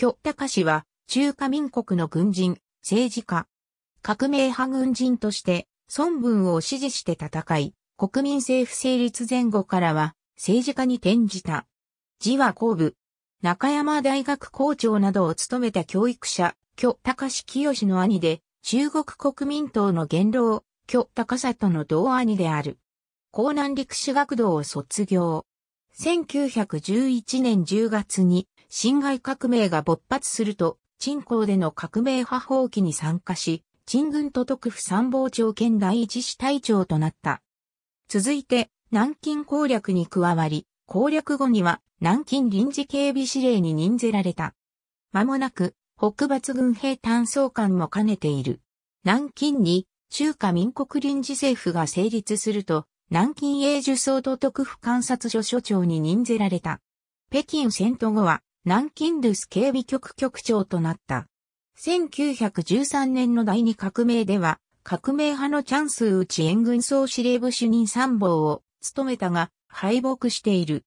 許高氏は、中華民国の軍人、政治家、革命派軍人として、孫文を支持して戦い、国民政府成立前後からは、政治家に転じた。字は後部。中山大学校長などを務めた教育者、許高氏清の兄で、中国国民党の元老、許高里の同兄である。江南陸士学堂を卒業。1911年10月に辛亥革命が勃発すると、陳光での革命派放棄に参加し、陳軍都督府参謀長兼第一支隊長となった。続いて、南京攻略に加わり、攻略後には南京臨時警備司令に任ぜられた。間もなく、北伐軍兵単総官も兼ねている。南京に中華民国臨時政府が成立すると、南京永寿総都督府観察所所長に任ぜられた。北京戦闘後は、南京留守警備局局長となった。1913年の第二革命では、革命派のチャンスうち援軍総司令部主任参謀を務めたが、敗北している。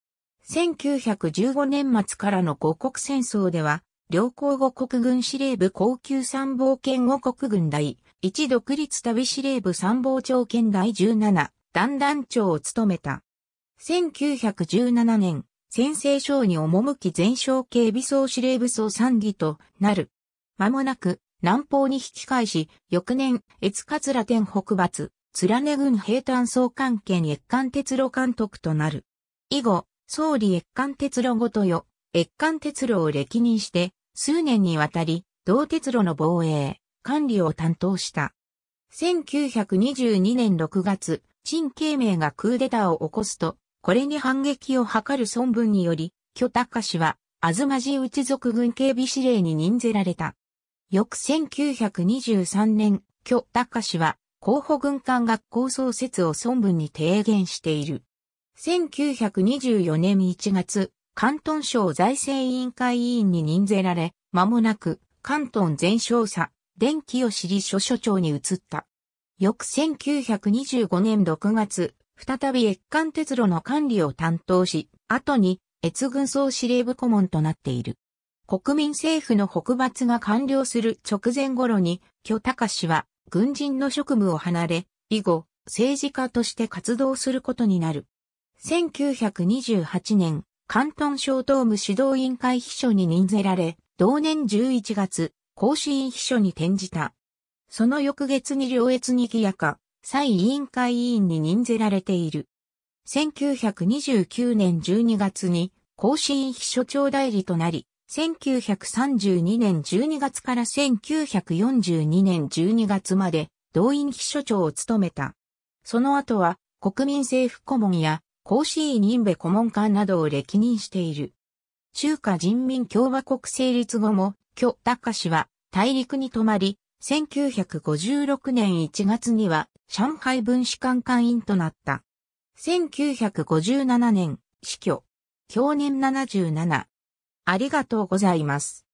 1915年末からの五国戦争では、両校五国軍司令部高級参謀兼五国軍第一独立旅司令部参謀長兼第17、団団長を務めた。1917年、先制省に赴き全省警備総司令部総参議となる。間もなく、南方に引き返し、翌年、越桂天北伐、連根郡平坦総関係越間鉄路監督となる。以後、総理越間鉄路ごとよ、越間鉄路を歴任して、数年にわたり、同鉄路の防衛、管理を担当した。1922年6月、陳慶明がクーデターを起こすと、これに反撃を図る孫文により、巨高氏は、東寺内族軍警備司令に任ぜられた。翌1923年、巨高氏は、候補軍艦学校創設を孫文に提言している。1924年1月、関東省財政委員会委員に任ぜられ、間もなく、関東全省佐、電気を知り所所長に移った。翌1925年6月、再び越間鉄路の管理を担当し、後に越軍総司令部顧問となっている。国民政府の北伐が完了する直前頃に、巨隆氏は軍人の職務を離れ、以後、政治家として活動することになる。1928年、関東省東務指導委員会秘書に任ぜられ、同年11月、甲子院秘書に転じた。その翌月に両越にギやか、再委員会委員に任ぜられている。1929年12月に更新秘書長代理となり、1932年12月から1942年12月まで動員秘書長を務めた。その後は国民政府顧問や甲子委任部顧問官などを歴任している。中華人民共和国成立後も、許高氏は大陸に泊まり、1956年1月には上海分子館会員となった。1957年、死去。去年77。ありがとうございます。